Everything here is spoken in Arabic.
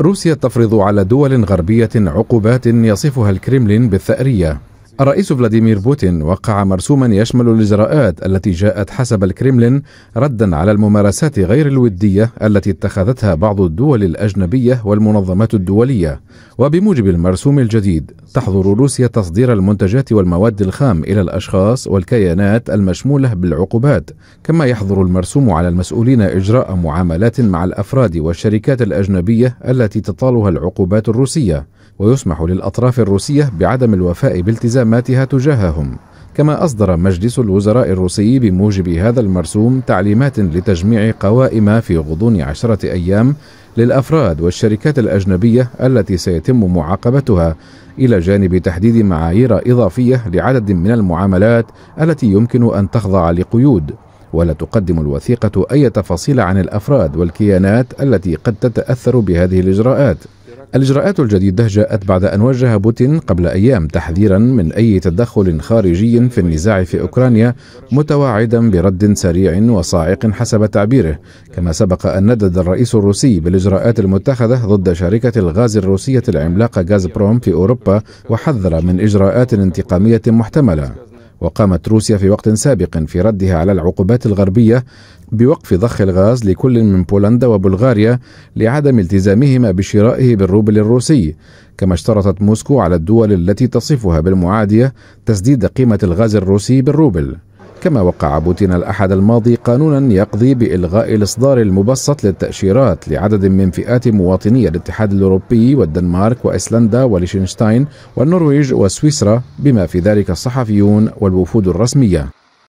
روسيا تفرض على دول غربية عقوبات يصفها الكرملين بالثأرية الرئيس فلاديمير بوتين وقع مرسوما يشمل الإجراءات التي جاءت حسب الكرملين ردا على الممارسات غير الودية التي اتخذتها بعض الدول الأجنبية والمنظمات الدولية وبموجب المرسوم الجديد تحظر روسيا تصدير المنتجات والمواد الخام إلى الأشخاص والكيانات المشمولة بالعقوبات كما يحظر المرسوم على المسؤولين إجراء معاملات مع الأفراد والشركات الأجنبية التي تطالها العقوبات الروسية ويسمح للأطراف الروسية بعدم الوفاء بالتزام التزاماتها تجاههم كما أصدر مجلس الوزراء الروسي بموجب هذا المرسوم تعليمات لتجميع قوائم في غضون عشرة أيام للأفراد والشركات الأجنبية التي سيتم معاقبتها إلى جانب تحديد معايير إضافية لعدد من المعاملات التي يمكن أن تخضع لقيود ولا تقدم الوثيقة أي تفاصيل عن الأفراد والكيانات التي قد تتأثر بهذه الإجراءات الإجراءات الجديدة جاءت بعد أن وجه بوتين قبل أيام تحذيرا من أي تدخل خارجي في النزاع في أوكرانيا متواعدا برد سريع وصاعق حسب تعبيره كما سبق أن ندد الرئيس الروسي بالإجراءات المتخذة ضد شركة الغاز الروسية العملاقة غاز بروم في أوروبا وحذر من إجراءات انتقامية محتملة وقامت روسيا في وقت سابق في ردها على العقوبات الغربية بوقف ضخ الغاز لكل من بولندا وبلغاريا لعدم التزامهما بشرائه بالروبل الروسي كما اشترطت موسكو على الدول التي تصفها بالمعادية تسديد قيمة الغاز الروسي بالروبل كما وقع بوتين الأحد الماضي قانونا يقضي بإلغاء الإصدار المبسط للتأشيرات لعدد من فئات مواطني الاتحاد الأوروبي والدنمارك وأيسلندا وليشنشتاين والنرويج وسويسرا بما في ذلك الصحفيون والوفود الرسمية